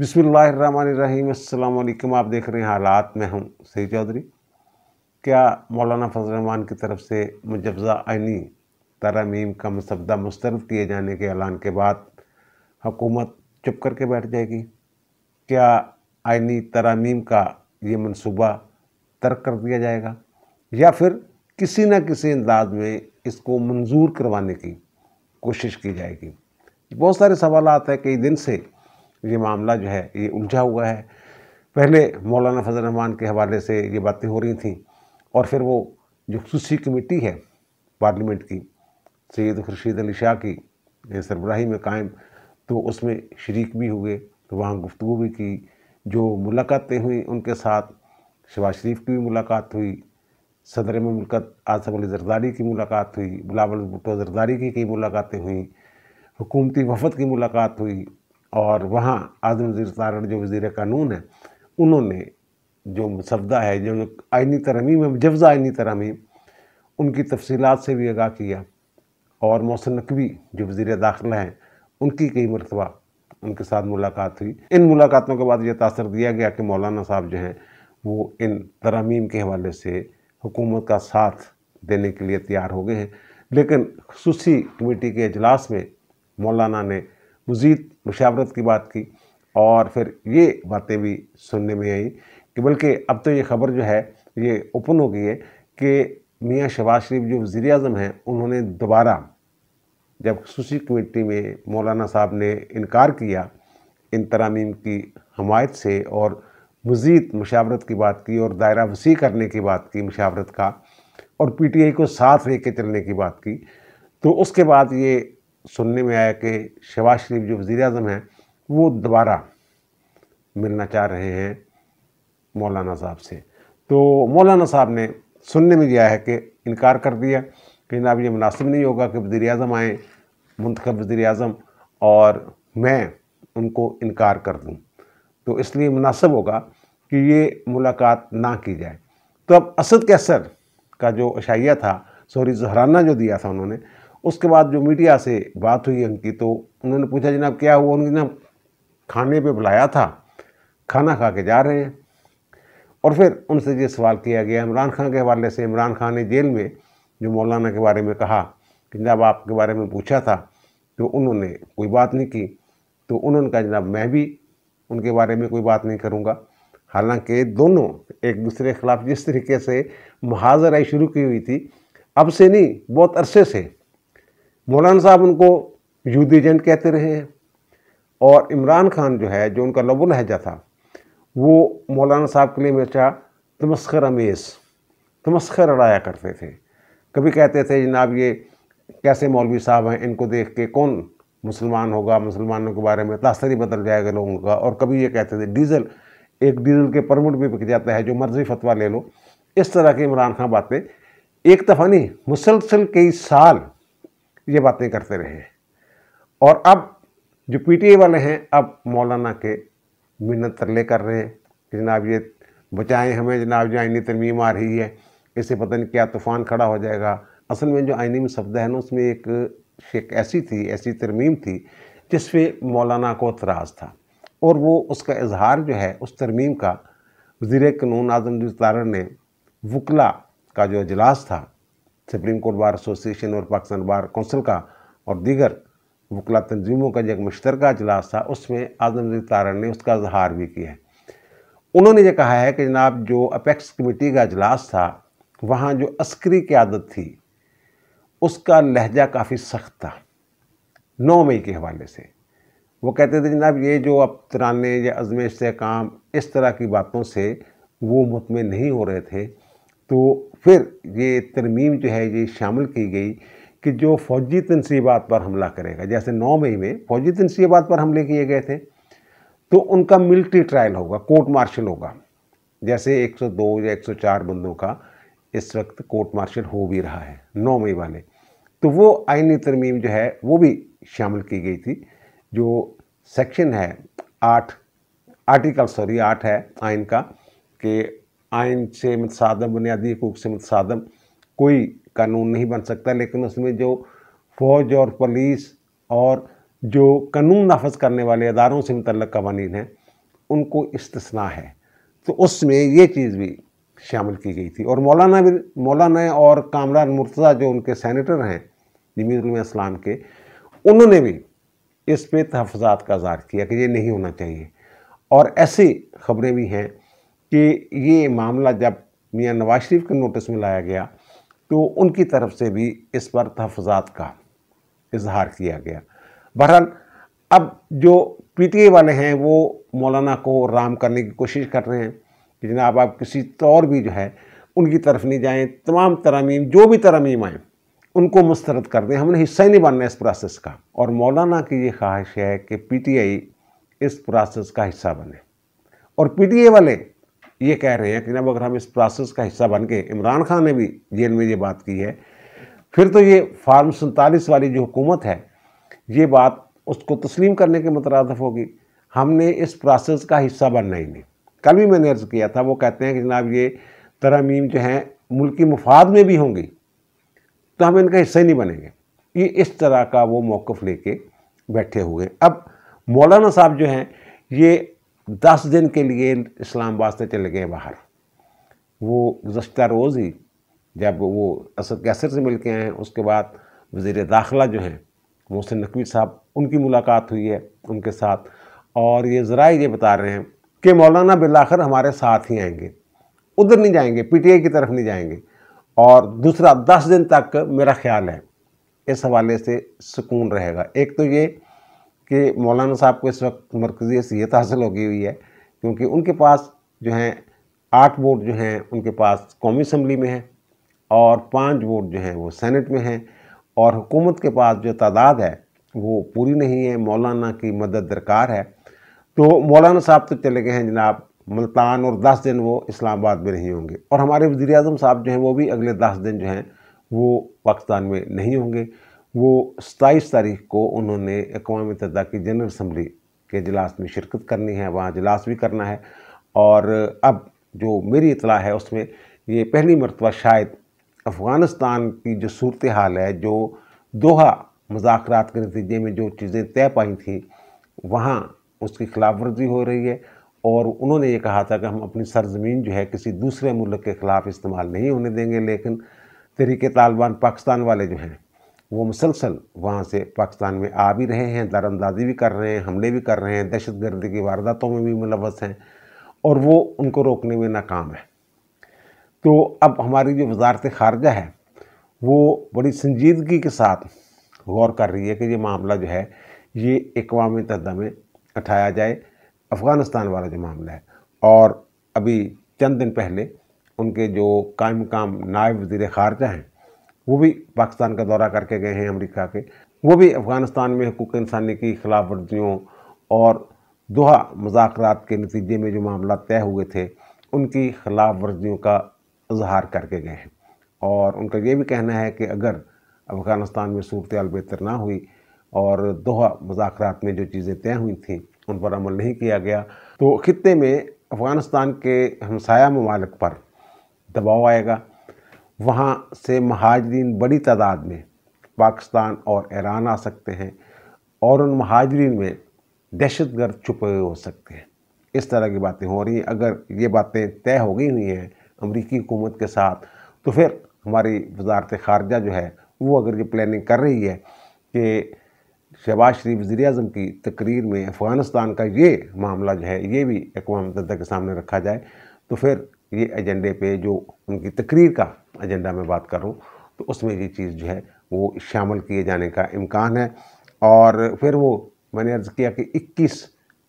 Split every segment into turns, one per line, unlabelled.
बिसमीम आप देख रहे हैं हालात में हूँ सही चौधरी क्या मौलाना फजल रहमान की तरफ से मुजवज़ा आइनी तरमीम का मसदा मुस्तरद किए जाने के ऐलान के बाद हुकूमत चुप करके बैठ जाएगी क्या आइनी तरामीम का ये मनसूबा तर्क कर दिया जाएगा या फिर किसी न किसी अंदाज में इसको मंजूर करवाने की कोशिश की जाएगी बहुत सारे सवाल हैं कई दिन से ये मामला जो है ये उलझा हुआ है पहले मौलाना फजल रहमान के हवाले से ये बातें हो रही थी और फिर वो जो खसूसी कमेटी है पार्लियामेंट की सैद खुर्शीद अली शाह की सरबराही में कायम तो उसमें शरीक भी हुए तो वहाँ गुफ्तु भी की जो मुलाकातें हुई उनके साथ शबाज शरीफ की भी मुलाकात हुई सदर ममलकत आसफ अली जरदारी की मुलाकात हुई बिलावल भुट्टो जरदारी की कई मुलाकातें हुई हुकूमती वफद की मुलाकात हुई और वहाँ आजम वजी सारण जो वज़ी कानून है उन्होंने जो मुसवदा है जो आइनी तरमीम है जफ्ज़ा आइनी तरमीम उनकी तफसीत से भी आगाह किया और मोहसिन नकवी जो वज़ी दाखिला हैं उनकी कई मरतबा उनके साथ मुलाकात हुई इन मुलाकातों के बाद यह तासर दिया गया कि मौलाना साहब जो हैं वो इन तरमीम के हवाले से हुकूमत का साथ देने के लिए तैयार हो गए हैं लेकिन खसूसी कमेटी के अजलास में मौलाना ने मजीद मुशावरत की बात की और फिर ये बातें भी सुनने में आई कि बल्कि अब तो ये खबर जो है ये ओपन हो गई है कि मियाँ शबाज शरीफ जो वज़ी अजम हैं उन्होंने दोबारा जब खसूसी कमेटी में मौलाना साहब ने इनकार किया इन तरामीम की हमायत से और मज़ीद मशावरत की बात की और दायरा वसी करने की बात की मशावरत का और पी टी आई को साथ ले कर चलने की बात की तो उसके बाद ये सुनने में आया कि शहबाज शरीफ जो वज़ी अजम हैं वो दोबारा मिलना चाह रहे हैं मौलाना साहब से तो मौलाना साहब ने सुनने में यह है कि इनकार कर दिया कि जनाब ये मुनासिब नहीं होगा कि वज़ी अजम आए मंतखब वज़ी अजम और मैं उनको इनकार कर दूँ तो इसलिए मुनासिब होगा कि ये मुलाकात ना की जाए तो अब असद कैसर का जो अशाइया था सॉरी जहराना जो दिया था उन्होंने उसके बाद जो मीडिया से बात हुई उनकी तो उन्होंने पूछा जनाब क्या हुआ उन्होंने जनाब खाने पे बुलाया था खाना खा के जा रहे हैं और फिर उनसे ये सवाल किया गया इमरान खान के हवाले से इमरान खान ने जेल में जो मौलाना के बारे में कहा कि जनाब आपके बारे में पूछा था तो उन्होंने कोई बात नहीं की तो उन्होंने कहा जनाब मैं भी उनके बारे में कोई बात नहीं करूँगा हालांकि दोनों एक दूसरे के खिलाफ जिस तरीके से महाजराई शुरू की हुई थी अब से नहीं बहुत अरसे से मौलाना साहब उनको यूथ एजेंट कहते रहे हैं और इमरान खान जो है जो उनका लबो लहजा था वो मौलाना साहब के लिए हमेशा तमस्कर अमेज तमस्कर अड़ाया करते थे कभी कहते थे जनाब ये कैसे मौलवी साहब हैं इनको देख के कौन मुसलमान होगा मुसलमानों के बारे में तासर ही बदल जाएगा लोगों का और कभी ये कहते थे डीजल एक डीजल के परमिट भी बिक जाता है जो मर्जी फतवा ले लो इस तरह के इमरान खान बातें एक दफ़ा नहीं मुसलसल कई साल ये बातें करते रहे और अब जो पीटीए वाले हैं अब मौलाना के मिन्नत तरले कर रहे हैं कि जनाब ये बचाएं हमें जनाब जो आइनी तरमीम आ रही है इससे पता नहीं क्या तूफ़ान खड़ा हो जाएगा असल में जो आइनी में शब्द है ना उसमें एक शेख ऐसी थी ऐसी तरमीम थी जिसमें मौलाना को इतराज था और वो उसका इजहार जो है उस तरमीम का वजीर कानून आजम तार ने वकला का जो अजलास था सुप्रीम कोर्ट बार एसोसिएशन और पाकिस्तान बार कौंसिल का और दीगर वकला तंजीमों का जो मुश्तर अजलास था उसमें आजम तारण ने उसका इजहार भी किया है उन्होंने ये कहा है कि जनाब जो अपेक्स कमेटी का अजलास था वहाँ जो अस्करी की आदत थी उसका लहजा काफ़ी सख्त था नौ मई के हवाले से वो कहते थे जनाब ये जो अब तराने या अजमेश से काम इस तरह की बातों से वो मुतमिन नहीं हो रहे थे तो फिर ये तरमीम जो है ये शामिल की गई कि जो फौजी तनसीबात पर हमला करेगा जैसे नौ मई में फौजी तनसीबात पर हमले किए गए थे तो उनका मिलिट्री ट्रायल होगा कोर्ट मार्शल होगा जैसे 102 या 104 बंदों का इस वक्त कोर्ट मार्शल हो भी रहा है नौ मई वाले तो वो आइनी तरमीम जो है वो भी शामिल की गई थी जो सेक्शन है आठ आर्टिकल सॉरी आठ है आइन का कि आइन से मतसादम बुनियादी हकूक से मुतसादम कोई कानून नहीं बन सकता लेकिन उसमें जो फौज और पुलिस और जो कानून नाफज करने वाले अदारों से मुतल कवानीन हैं उनको इसतना है तो उसमें ये चीज़ भी शामिल की गई थी और मौलाना भी मौलाना और कामरान मुर्तज़ा जो उनके सैनिटर हैं जमीरम के उन्होंने भी इस पर तहफात का अजहार किया कि ये नहीं होना चाहिए और ऐसी खबरें भी हैं कि ये मामला जब मियाँ नवाज शरीफ के नोटिस में लाया गया तो उनकी तरफ से भी इस पर तहफात का इजहार किया गया बहरहाल अब जो पीटीए वाले हैं वो मौलाना को राम करने की कोशिश कर रहे हैं कि जनाब आप किसी तौर भी जो है उनकी तरफ नहीं जाएं तमाम तरामीम जो भी तरामीम आएँ उनको मुस्तरद कर दें हमने हिस्सा ही नहीं बनना इस प्रोसेस का और मौलाना की ये ख्वाहिश है कि पीटीआई इस प्रोसेस का हिस्सा बने और पीटीए वाले ये कह रहे हैं कि नब अगर हम इस प्रोसेस का हिस्सा बन के इमरान खान ने भी जेल में ये बात की है फिर तो ये फार्म सैंतालीस वाली जो हुकूमत है ये बात उसको तस्लीम करने के मुतरदफ होगी हमने इस प्रोसेस का हिस्सा बनना ही नहीं कल भी मैंने अर्ज़ किया था वो कहते हैं कि जनाब ये तरमीम जो हैं मुल्की मफाद में भी होंगी तो हम इनका हिस्सा ही नहीं बनेंगे ये इस तरह का वो मौक़ लेके बैठे हुए अब मौलाना साहब जो हैं ये दस दिन के लिए आबाद से चले गए बाहर वो गुज्त रोज़ ही जब वो असद कैसर से मिल के आए उसके बाद वज़ी दाखिला जो हैं मोहसिन नकवी साहब उनकी मुलाकात हुई है उनके साथ और ये ज़रा ये बता रहे हैं कि मौलाना बिलाखर हमारे साथ ही आएंगे उधर नहीं जाएंगे पीटीए की तरफ नहीं जाएंगे और दूसरा दस दिन तक मेरा ख्याल है इस हवाले से सुकून रहेगा एक तो ये कि मौलाना साहब को इस वक्त मरकज़ी हैसीत हासिल हो गई हुई है क्योंकि उनके पास जो हैं आठ वोट जो हैं उनके पास कौमी असम्बली में हैं और पाँच वोट जो हैं वो सैनट में हैं और हुकूमत के पास जो तादाद है वो पूरी नहीं है मौलाना की मदद दरकार है तो मौलाना साहब तो चले गए हैं जनाब मुल्तान और दस दिन वो इस्लामाबाद में नहीं होंगे और हमारे वज़ी अजम साहब जो हैं वो भी अगले दस दिन जो हैं वो पाकिस्तान में नहीं होंगे वो सताईस तारीख को उन्होंने अकवा मतदा की जनरल असम्बली के अजलास में शिरकत करनी है वहाँ अजलास भी करना है और अब जो मेरी इतला है उसमें ये पहली मरतबा शायद अफ़गानिस्तान की जो सूरत हाल है जो दोहा मजाक के नतीजे में जो चीज़ें तय पाई थी वहाँ उसकी खिलाफ वर्जी हो रही है और उन्होंने ये कहा था कि हम अपनी सरजमीन जो है किसी दूसरे मुल्क के ख़िलाफ़ इस्तेमाल नहीं होने देंगे लेकिन तरीके तालिबान पाकिस्तान वाले जो हैं वो मुसलसल वहाँ से पाकिस्तान में आ भी रहे हैं दरअंदाजी भी कर रहे हैं हमले भी कर रहे हैं दहशत गर्दी की वारदातों में भी मुलवस हैं और वो उनको रोकने में नाकाम है तो अब हमारी जो वजारत खारजा है वो बड़ी संजीदगी के साथ गौर कर रही है कि ये मामला जो है ये अकवा मतहदा में उठाया जाए अफ़गानिस्तान वाला जो मामला है और अभी चंद दिन पहले उनके जो कायम काम नायब वज़ी खारजा हैं वो भी पाकिस्तान का दौरा करके गए हैं अमेरिका के वो भी अफ़गानिस्तान में हकूक इंसानी की खिलाफ वर्जियों और दोहा मजाक के नतीजे में जो मामला तय हुए थे उनकी खिलाफ वर्जियों का इजहार करके गए हैं और उनका ये भी कहना है कि अगर अफ़गानिस्तान में सूरत बेहतर ना हुई और दोहा मजाक में जो चीज़ें तय हुई थी उन पर अमल नहीं किया गया तो खत्े में अफ़गानिस्तान के हमसाया ममालिक पर दबाव आएगा वहाँ से महाजरीन बड़ी तादाद में पाकिस्तान और ईरान आ सकते हैं और उन महाजरीन में दहशतगर्द छुपे हुए हो सकते हैं इस तरह की बातें हो रही हैं अगर ये बातें तय हो गई हुई हैं अमरीकी हुकूमत के साथ तो फिर हमारी वजारत खारजा जो है वो अगर ये प्लानिंग कर रही है कि शहबाज शरीफ वजी अजम की तकरीर में अफ़गानिस्तान का ये मामला जो है ये भी अकवा मतदा के सामने रखा जाए तो फिर ये एजेंडे पे जो उनकी तकरीर का एजेंडा में बात करूँ तो उसमें ये चीज़ जो है वो शामिल किए जाने का इम्कान है और फिर वो मैंने अर्ज़ किया कि 21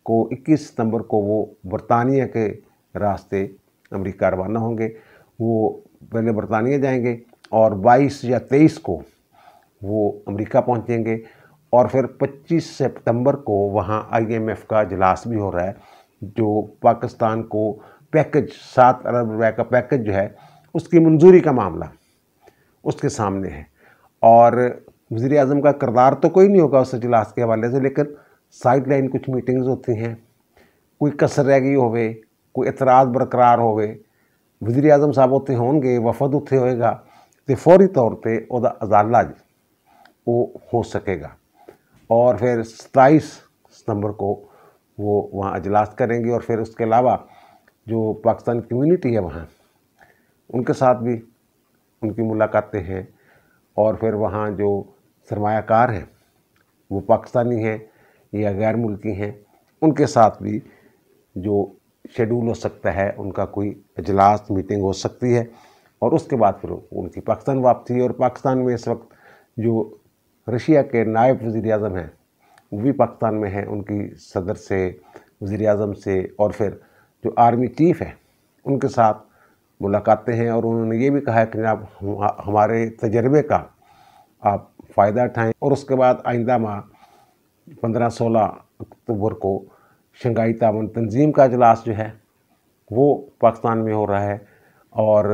को 21 सितंबर को वो बरतानिया के रास्ते अमेरिका रवाना होंगे वो पहले बरतानिया जाएंगे और 22 या 23 को वो अमेरिका पहुंचेंगे और फिर 25 सितंबर को वहाँ आईएमएफ का इजलास भी हो रहा है जो पाकिस्तान को पैकेज सात अरब रुपये का पैकेज जो है उसकी मंजूरी का मामला उसके सामने है और वज़ी अजम का करदार तो कोई नहीं होगा उस अजलास के हवाले से लेकिन साइड लाइन कुछ मीटिंग्स होती हैं कोई कसर रह गई होवे कोई एतराज़ बरकरार होवे वज़ी अजम साहब उत्थे होंगे वफद उत्थे होएगा तो फौरी तौर पर वह अजाला वो हो सकेगा और फिर सताईस सितंबर को वो वहाँ अजलास करेंगे और फिर उसके अलावा जो पाकिस्तान कम्यूनिटी है वहाँ उनके साथ भी उनकी मुलाकातें हैं और फिर वहाँ जो सरमाकार हैं वो पाकिस्तानी हैं या गैर मुल्की हैं उनके साथ भी जो शेड्यूल हो सकता है उनका कोई अजलास मीटिंग हो सकती है और उसके बाद फिर उनकी पाकिस्तान वापसी और पाकिस्तान में इस वक्त जो रशिया के नायब वज़ी अजम हैं वो भी पाकिस्तान में हैं उनकी सदर से वज़ी अजम से और फिर जो आर्मी चीफ़ है उनके साथ मुलाकातें हैं और उन्होंने ये भी कहा है कि आप हमारे तजर्बे का आप फ़ायदा उठाएँ और उसके बाद आइंदा माह पंद्रह सोलह अक्टूबर को शंघाई तावन तंजीम का अजलास जो है वो पाकिस्तान में हो रहा है और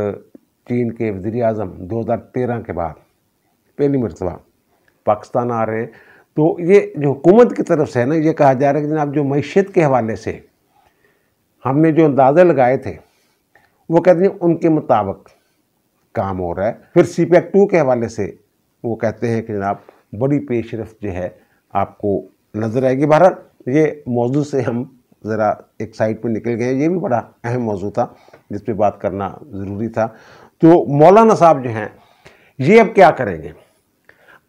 चीन के वजी अजम दो हज़ार तेरह के बाद पहली मरतबा पाकिस्तान आ रहे तो ये जो हुकूमत की तरफ से है ना ये कहा जा रहा है कि जनाब जो मीशत के हवाले से हमने जो अंदाज़े लगाए थे वो कहते हैं उनके मुताबिक काम हो रहा है फिर सी टू के हवाले से वो कहते हैं कि जनाब बड़ी पेशरफ रफ्त जो है आपको नज़र आएगी बहरहाल ये मौजू से हम ज़रा एक साइड पर निकल गए ये भी बड़ा अहम मौजू था जिस पर बात करना ज़रूरी था तो मौलाना साहब जो हैं ये अब क्या करेंगे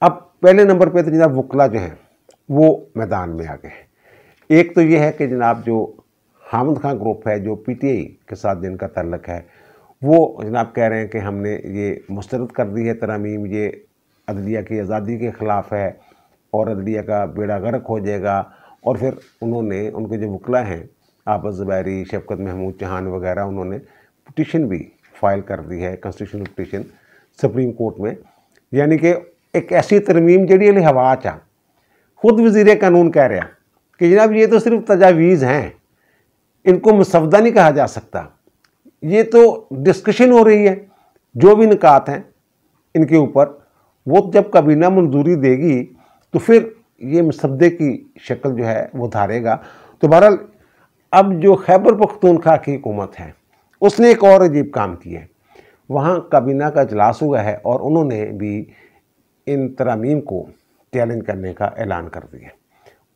अब पहले नंबर पर तो जनाब वकला जो हैं वो मैदान में आ गए एक तो ये है कि जनाब जो हामद खां ग्रुप है जो पीटीआई के साथ जिनका तल्लक है वो जनाब कह रहे हैं कि हमने ये मुस्रद कर दी है तरामीम ये अदलिया की आज़ादी के ख़िलाफ़ है और अदलिया का बेड़ा गर्क हो जाएगा और फिर उन्होंने उनके जो वकला हैं आपस ज़ुबैरी शफकत महमूद चहान वगैरह उन्होंने पटिशन भी फाइल कर दी है कॉन्स्टिट्यूशनल पटिशन सुप्रीम कोर्ट में यानी कि एक ऐसी तरमीम जी हवा चा खुद वजीर कानून कह रहा कि जनाब ये तो सिर्फ तजावीज़ हैं इनको मुसवदा नहीं कहा जा सकता ये तो डिस्कशन हो रही है जो भी निकात हैं इनके ऊपर वो जब काबीना मंजूरी देगी तो फिर ये मुसदे की शक्ल जो है वो धारेगा तो बहरहाल अब जो खैबर पख्तूनखा की हुकूमत है उसने एक और अजीब काम किया है वहाँ काबीना का अजलास हुआ है और उन्होंने भी इन तरामीम को चैलेंज करने का ऐलान कर दिया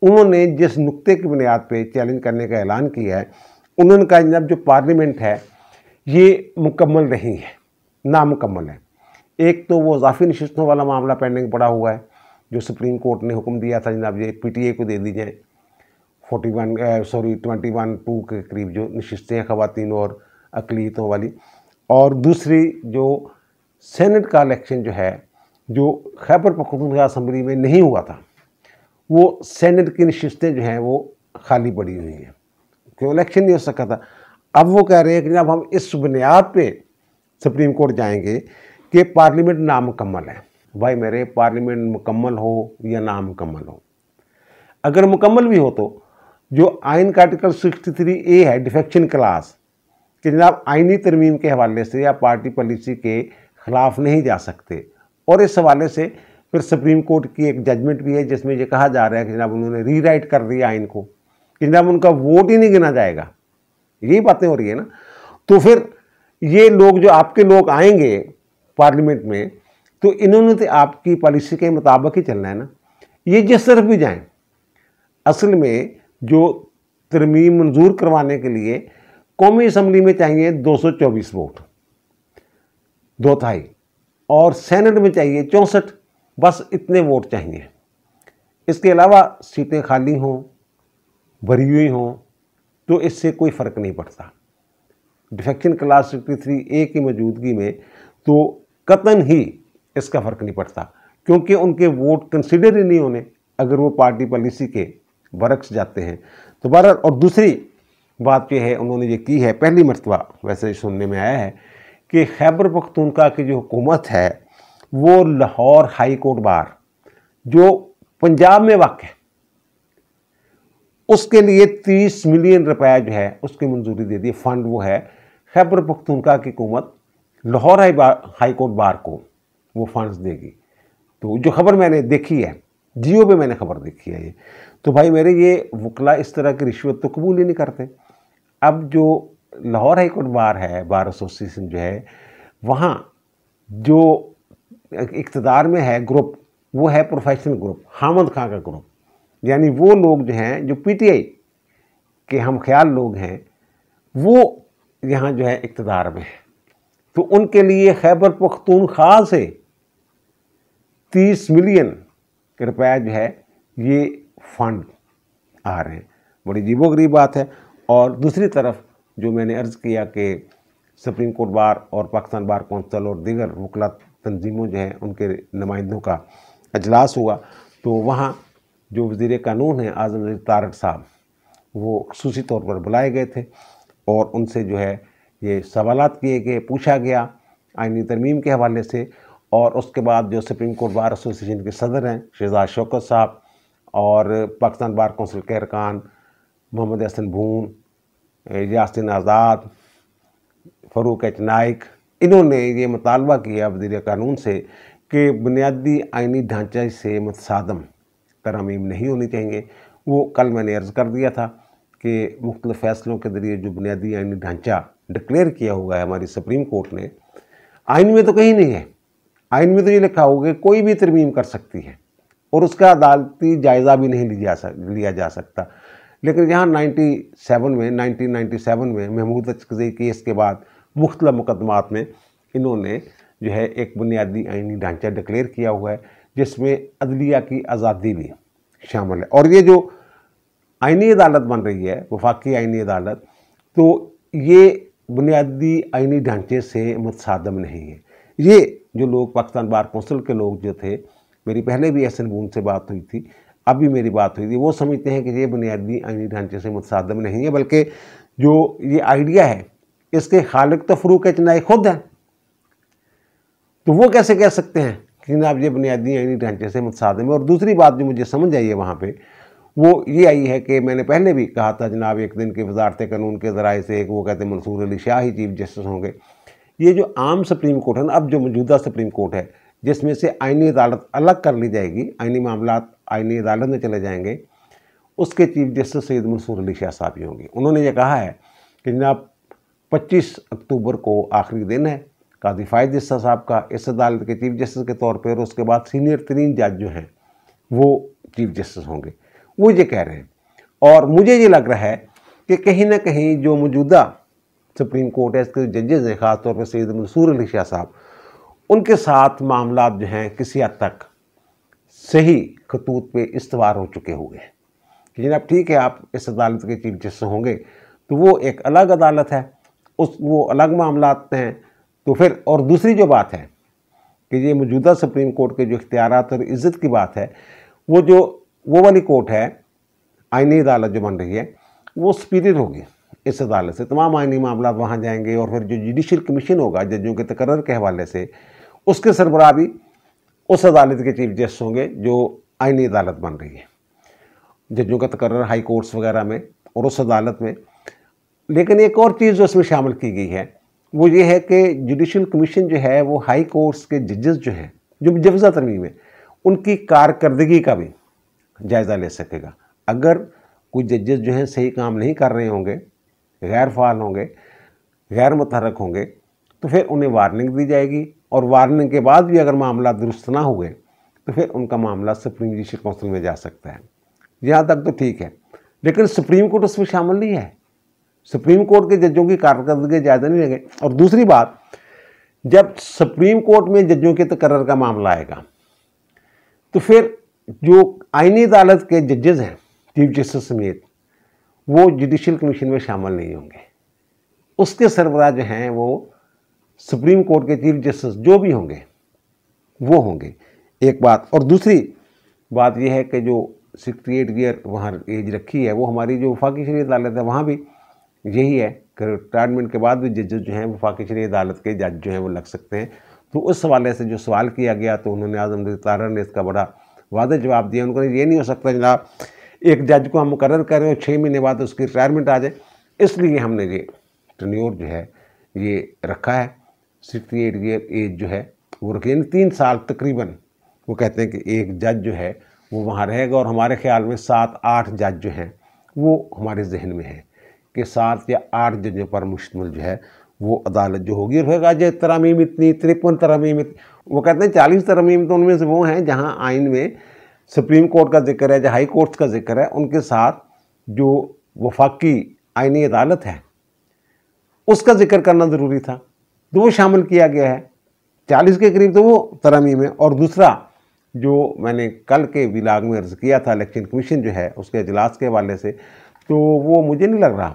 उन्होंने जिस नुक्ते की बुनियाद पर चैलेंज करने का ऐलान किया है उन्होंने कहा जनाब जो पार्लियामेंट है ये मुकम्मल नहीं है नामुकम्मल है एक तो वो इजाफी नशस्तों वाला मामला पेंडिंग पड़ा हुआ है जो सुप्रीम कोर्ट ने हुक्म दिया था जनाब ये पीटीए को दे दी जाए forty one sorry twenty one two के करीब जो नशस्तें हैं ख़वान और अकलीतों वाली और दूसरी जो सेनेट का इलेक्शन जो है जो खैबर पखतूनखा असम्बली में नहीं हुआ था वो सेनेट की नशस्तें जो हैं वो खाली पड़ी हुई हैं क्यों इलेक्शन नहीं हो सका था अब वो कह रहे हैं कि जब हम इस बुनियाद पे सुप्रीम कोर्ट जाएंगे कि पार्लियामेंट नामुकम्मल है भाई मेरे पार्लियामेंट मुकम्मल हो या नामुकम्मल हो अगर मुकम्मल भी हो तो जो आइन का आर्टिकल सिक्सटी थ्री ए है डिफेक्शन क्लास कि जनाब आइनी तरमीम के हवाले से या पार्टी पॉलिसी के ख़िलाफ़ नहीं जा सकते और इस हवाले से फिर सुप्रीम कोर्ट की एक जजमेंट भी है जिसमें ये कहा जा रहा है कि जनाब उन्होंने रीराइट कर दिया आइन को कि जनाब उनका वोट ही नहीं गिना जाएगा यही बातें हो रही है ना तो फिर ये लोग जो आपके लोग आएंगे पार्लियामेंट में तो इन्होंने तो आपकी पॉलिसी के मुताबिक ही चलना है ना ये जिस तरफ भी जाएं असल में जो तरमीम मंजूर करवाने के लिए कौमी असम्बली में चाहिए 224 वोट दो थाई और सेनेट में चाहिए चौंसठ बस इतने वोट चाहिए इसके अलावा सीटें खाली हों भरी हुई हों तो इससे कोई फ़र्क नहीं पड़ता defection clause sixty three A की मौजूदगी में तो कतन ही इसका फ़र्क नहीं पड़ता क्योंकि उनके वोट कंसिडर ही नहीं होने अगर वो पार्टी पॉलिसी के बरक्स जाते हैं तो बहर और दूसरी बात यह है उन्होंने ये की है पहली मरतबा वैसे सुनने में आया है कि खैबर पखतूनखा की जो हुकूमत है वो लाहौर हाई कोर्ट बार जो पंजाब में वाक़ है उसके लिए तीस मिलियन रुपया जो है उसकी मंजूरी दे दी फंड वो है खैबर पख्तूनखा की हुकूमत Lahore high bar high court bar को वो फंड्स देगी तो जो खबर मैंने देखी है जियो पे मैंने खबर देखी है ये तो भाई मेरे ये वकला इस तरह की रिश्वत तो कबूल ही नहीं करते अब जो लाहौर हाई कोर्ट बार है बार एसोसिएशन जो है वहाँ जो इकतदार में है ग्रुप वो है प्रोफेशनल ग्रुप हामद खां का ग्रुप यानी वो लोग जो हैं जो पीटीआई के हम ख्याल लोग हैं वो यहाँ जो है इकतदार में है तो उनके लिए खैबर पख्तूनख्वा से तीस मिलियन रुपया जो है ये फंड आ रहे हैं बड़ी जीबो गरीब बात है और दूसरी तरफ जो मैंने अर्ज़ किया कि सुप्रीम कोर्ट बार और पाकिस्तान बार कौंसल और दीगर वकलत तंजीमों जो हैं उनके नुमाइंदों का अजलास हुआ तो वहाँ जो वजीर कानून हैं आज़म तारक साहब वो खसूसी तौर पर बुलाए गए थे और उनसे जो है ये सवाल किए गए पूछा गया आइनी तरमीम के हवाले से और उसके बाद जो सुप्रीम कोर्ट बार एसोसिएशन के सदर हैं शहजाद शौकत साहब और पाकिस्तान बार कौंसिल के अरकान मोहम्मद यासिन भून यासिन आज़ाद फ़रूक एच नाइक इन्होंने ये मुतालबा किया वजीर कानून से कि बुनियादी आइनी ढांचे से मतसादम तरामीम नहीं होनी चाहिए वो कल मैंने अर्ज़ कर दिया था कि मुख्तु फैसलों के ज़रिए जो बुनियादी आइनी ढांचा डिक्लेयर किया हुआ है हमारी सुप्रीम कोर्ट ने आइन में तो कहीं नहीं है आइन में तो ये लिखा होगा कोई भी तरमीम कर सकती है और उसका अदालती जायज़ा भी नहीं लिया जा लिया जा सकता लेकिन यहाँ 97 में 1997 में महमूद अचकज़ई केस के बाद मुख्तल मुकदमात में इन्होंने जो है एक बुनियादी आइनी ढांचा डिक्लेयर किया हुआ है जिसमें अदलिया की आज़ादी भी शामिल है और ये जो आइनी अदालत बन रही है वफाकी आइनी अदालत तो ये बुनियादी आइनी ढांचे से मुतसादम नहीं है ये जो लोग पाकिस्तान बार कौंसिल के लोग जो थे मेरी पहले भी एहसन बून से बात हुई थी अब भी मेरी बात हुई थी वो समझते हैं कि ये बुनियादी आइनी ढांचे से मुतसादम नहीं है बल्कि जो ये आइडिया है इसके खालिक तो फ़रूक चनाई खुद हैं तो वो कैसे कह सकते हैं कि जनाब ये बुनियादी आईनी ढांचे से मुतसाद में और दूसरी बात जो मुझे समझ आई है वहाँ पर वो ये आई है कि मैंने पहले भी कहा था जनाब एक दिन के वजारत कानून के ज़राए से एक वो कहते हैं मंसूर अली शाह ही चीफ जस्टिस होंगे ये जो आम सुप्रीम कोर्ट है ना अब जो मौजूदा सुप्रीम कोर्ट है जिसमें से आइनी अदालत अलग कर ली जाएगी आइनी मामला आइनी अदालत में चले जाएंगे उसके चीफ जस्टिस सैद मंसूर अली शाह साहब ही होंगे उन्होंने ये कहा है कि जनाब 25 अक्टूबर को आखिरी दिन है काजी फायद जस्सा साहब का इस अदालत के चीफ जस्टिस के तौर पर उसके बाद सीनियर तरीन जज जो हैं वो चीफ जस्टिस होंगे वो ये कह रहे हैं और मुझे ये लग रहा है कि कहीं ना कहीं जो मौजूदा सुप्रीम कोर्ट है इसके जजेज़ हैं ख़ासतौर पर सैद मंसूर अली शाह साहब उनके साथ मामला जो हैं किसी हद तक सही खतूत पे इस्तवार हो चुके हुए हैं कि जनाब ठीक है आप इस अदालत के चीफ जस्टिस होंगे तो वो एक अलग अदालत है उस वो अलग मामला हैं तो फिर और दूसरी जो बात है कि ये मौजूदा सुप्रीम कोर्ट के जो इख्तियार और इज़्ज़त की बात है वो जो वो वाली कोर्ट है आइनी अदालत जो बन रही है वो सुपीरियर होगी इस अदालत से तमाम आइनी मामला वहाँ जाएंगे और फिर जो जुडिशल कमीशन होगा जजों के तकर्र के हवाले से उसके सरबरा भी उस अदालत के चीफ जस्टिस होंगे जो आइनी अदालत बन रही है जजों का तकर्र हाई कोर्ट्स वगैरह में और उस अदालत में लेकिन एक और चीज़ जो इसमें शामिल की गई है वो ये है कि जुडिशल कमीशन जो है वो हाई कोर्ट्स के जजेस जो हैं जो मुजवजा तरमीम है उनकी कारकर्दगी का भी जायज़ा ले सकेगा अगर कोई जजेस जो हैं सही काम नहीं कर रहे होंगे गैर फाल होंगे गैर मुतरक होंगे तो फिर उन्हें वार्निंग दी जाएगी और वार्निंग के बाद भी अगर मामला दुरुस्त ना हुए तो फिर उनका मामला सुप्रीम जुडिशल काउंसिल में जा सकता है यहाँ तक तो ठीक है लेकिन सुप्रीम कोर्ट उसमें शामिल नहीं है सुप्रीम कोर्ट के जजों की कारकर्दगी ज़्यादा नहीं लगे और दूसरी बात जब सुप्रीम कोर्ट में जजों के तकर्र का मामला आएगा तो फिर जो आइनी अदालत के जजेज़ हैं चीफ जस्टिस समेत वो जुडिशल कमीशन में शामिल नहीं होंगे उसके सरबराह जो हैं वो सुप्रीम कोर्ट के चीफ जस्टिस जो भी होंगे वो होंगे एक बात और दूसरी बात यह है कि जो सिक्सटी एट ईयर वहाँ एज रखी है वो हमारी जो वफाकी शरीर अदालत है वहाँ भी यही है कि रिटायरमेंट के बाद भी जज जो हैं वो शरी अदालत के जज जो हैं वो लग सकते हैं तो उस हवाले से जो सवाल किया गया तो उन्होंने आजम तारा ने इसका बड़ा वादा जवाब दिया उन्होंने ये नहीं हो सकता जनाब एक जज को हम मुकर कर रहे छः महीने बाद उसकी रिटायरमेंट आ जाए इसलिए हमने ये टन्योर जो है ये रखा है सिक्सटी एट ईयर एज जो है वो रखी यानी तीन साल तकरीबन वो कहते हैं कि एक जज जो है वो वहाँ रहेगा और हमारे ख्याल में सात आठ जज जो हैं वो हमारे जहन में हैं के साथ या आठ जजों पर मुश्तमल जो है वो अदालत जो होगी फिर राज्य तरमीम इतनी तिरपन तरमीम इतनी वो कहते हैं चालीस तरमीम तो उनमें से वो हैं जहाँ आइन में सुप्रीम कोर्ट का जिक्र है या हाई कोर्ट का जिक्र है उनके साथ जो वफाकी आइनी अदालत है उसका जिक्र करना ज़रूरी था तो वो शामिल किया गया है चालीस के करीब तो वो तरमीम है और दूसरा जो मैंने कल के विलाग में अर्ज़ किया था इलेक्शन कमीशन जो है उसके अजलास के हवाले से तो वो मुझे नहीं लग रहा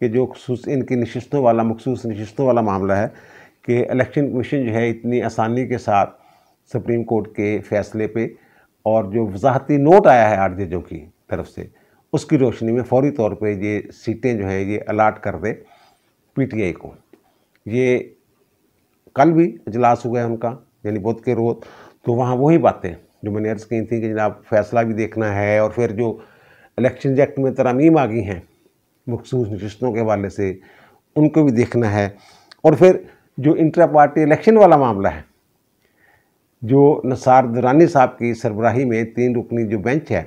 कि जो इनकी नशस्तों वाला मखसूस नशस्तों वाला मामला है कि इलेक्शन कमीशन जो है इतनी आसानी के साथ सुप्रीम कोर्ट के फैसले पे और जो वजाहती नोट आया है आठ जजों की तरफ से उसकी रोशनी में फौरी तौर पे ये सीटें जो है ये अलाट कर दे पीटीआई को ये कल भी इजलास हुआ है उनका यानी बुध के रोज तो वहाँ वही बातें जो मैंने अर्ज़ की थी कि जनाब फैसला भी देखना है और फिर जो इलेक्शन एक्ट में तरामीम आ गई हैं मखसूस नशस्तों के हवाले से उनको भी देखना है और फिर जो इंटरा पार्टी इलेक्शन वाला मामला है जो नसार दुरानी साहब की सरबराही में तीन रुकनी जो बेंच है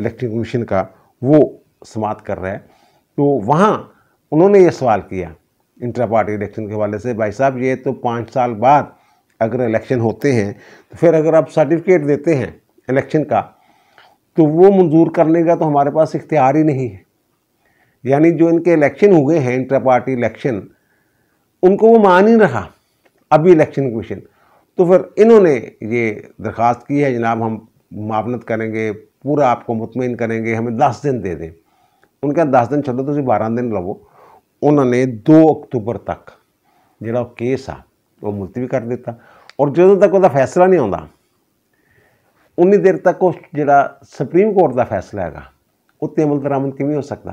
इलेक्शन कमीशन का वो समाप्त कर रहा है तो वहाँ उन्होंने ये सवाल किया इंटरा पार्टी इलेक्शन के हवाले से भाई साहब ये तो पाँच साल बाद अगर इलेक्शन होते हैं तो फिर अगर आप सर्टिफिकेट देते हैं इलेक्शन का तो वो मंजूर करने का तो हमारे पास इख्तियार ही नहीं है यानी जो इनके इलेक्शन हुए हैं इंटर पार्टी इलेक्शन उनको वो मान ही रहा अभी इलेक्शन कमीशन तो फिर इन्होंने ये दरख्वास्त की है जनाब हम माफनत करेंगे पूरा आपको मुतमिन करेंगे हमें दस दिन दे दें उनका दस दिन छोड़ो तो बारह दिन लवो उन्होंने दो अक्टूबर तक जोड़ा केस आ वो मुलतवी कर दिता और जो तक वह फैसला नहीं आता उन्नी देर तक उस जरा सुप्रीम कोर्ट का फैसला ਹੈਗਾ वो ਅਮਲ दरामद क्यों हो सकता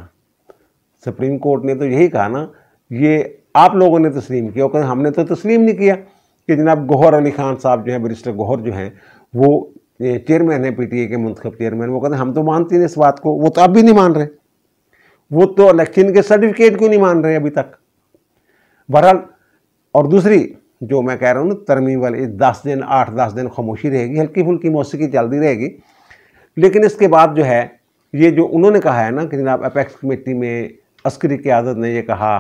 सुप्रीम कोर्ट ने तो यही कहा ना ये आप लोगों ने तस्लीम किया और हमने तो तस्लीम नहीं किया कि जनाब गौहर अली खान साहब जो हैं बरिस्टर गौहर जो हैं वो चेयरमैन हैं पीटीए के मंतखब चेयरमैन वो कहते हैं हम तो मानते नहीं इस बात को वो तो अब भी नहीं मान रहे वो तो इलेक्शन के सर्टिफिकेट को नहीं मान रहे अभी तक बहरहाल और दूसरी जो मैं कह रहा हूँ ना तरमी वाले दस दिन आठ दस दिन खामोशी रहेगी हल्की फुल्की मौसीकी चलती रहेगी लेकिन इसके बाद जो है ये जो उन्होंने कहा है ना कि जनाब अपेक्स कमेटी में अस्करी आदत ने ये कहा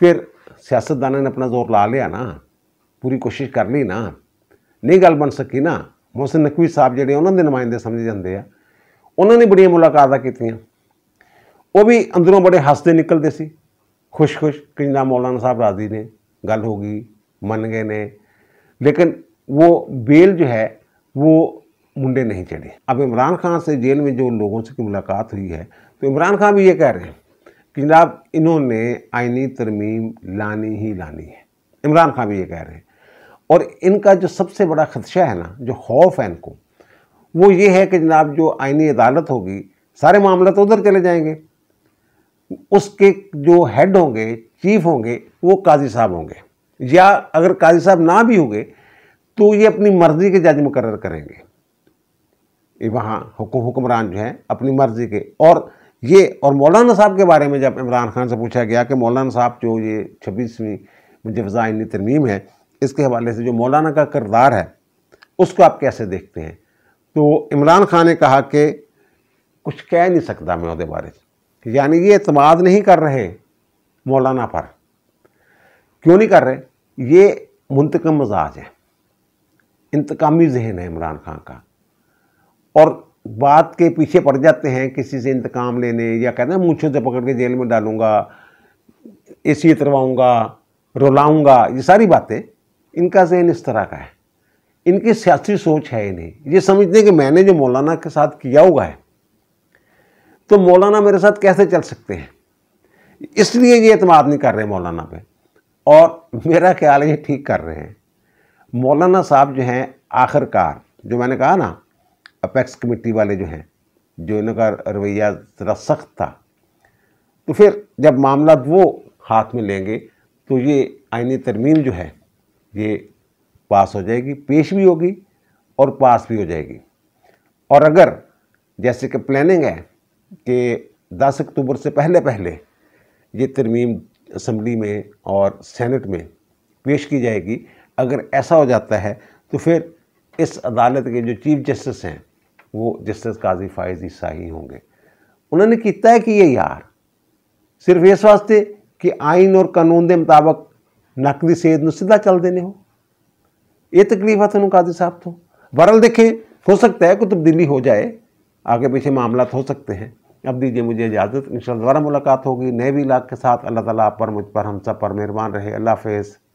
फिर सियासतदान ने अपना जोर ला लिया ना पूरी कोशिश कर ली ना नहीं गल बन सकी ना मोहसिन नकवी साहब जोड़े उन्होंने नुमाइंदे समझे जाते हैं उन्होंने बड़िया मुलाकात की वो भी अंदरों बड़े हसते निकलते खुश खुश कि जनाब मौलाना साहब राजी ने गल होगी मन गए ने लेकिन वो बेल जो है वो मुंडे नहीं चढ़े अब इमरान खान से जेल में जो लोगों से की मुलाकात हुई है तो इमरान खान भी ये कह रहे हैं कि जनाब इन्होंने आइनी तरमीम लानी ही लानी है इमरान खान भी ये कह रहे हैं और इनका जो सबसे बड़ा खदशा है ना जो खौफ है इनको वो ये है कि जनाब जो आइनी अदालत होगी सारे मामला तो उधर चले जाएंगे उसके जो हेड होंगे चीफ होंगे वो काजी साहब होंगे या अगर काजी साहब ना भी होंगे तो ये अपनी मर्ज़ी के जज मुकर करेंगे ये वहाँ हुक्मरान जो हैं अपनी मर्ज़ी के और ये और मौलाना साहब के बारे में जब इमरान खान से पूछा गया कि मौलाना साहब जो ये छब्बीसवीं मुजफ़ाइन तरमीम है इसके हवाले से जो मौलाना का किरदार है उसको आप कैसे देखते हैं तो इमरान खान ने कहा कि कुछ कह नहीं सकता मैं उसके बारे यानी ये अतमाद नहीं कर रहे मौलाना पर क्यों नहीं कर रहे ये मुंतकम मजाज है इंतकामी जहन है इमरान खान का और बात के पीछे पड़ जाते हैं किसी से इंतकाम लेने या कहते हैं मूछों से पकड़ के जेल में डालूंगा सी तरवाऊंगा रुलाऊँगा ये सारी बातें इनका जहन इस तरह का है इनकी सियासी सोच है ही नहीं ये समझते हैं कि मैंने जो मौलाना के साथ किया हुआ है तो मौलाना मेरे साथ कैसे चल सकते हैं इसलिए ये अतमाद नहीं कर रहे मौलाना पर और मेरा ख्याल है ये ठीक कर रहे हैं मौलाना साहब जो हैं आखिरकार जो मैंने कहा ना अपेक्स कमेटी वाले जो हैं जो इनका रवैया ज़रा सख्त था तो फिर जब मामला वो हाथ में लेंगे तो ये आइनी तरमीम जो है ये पास हो जाएगी पेश भी होगी और पास भी हो जाएगी और अगर जैसे कि प्लानिंग है कि 10 अक्टूबर से पहले पहले ये तरमीम असम्बली में और सेनेट में पेश की जाएगी अगर ऐसा हो जाता है तो फिर इस अदालत के जो चीफ जस्टिस हैं वो जस्टिस काजी फायज ईसाही होंगे उन्होंने किया है कि ये यार सिर्फ इस वास्ते कि आइन और कानून के मुताबिक नकदी सेहत में सीधा चल देने हो ये ਤਕਲੀਫ ਆ काजी साहब तो ਤੋਂ देखें हो सकता है ਹੈ तब्दीली हो जाए आगे पीछे मामला ਮਾਮਲਾ तो हो सकते हैं अब दीजिए मुझे इजाज़त इन दोबारा मुलाकात होगी नए भी इलाक के साथ अल्लाह ताला आप पर मुझ पर हम सब पर मेहरबान रहे अल्लाह हाफ़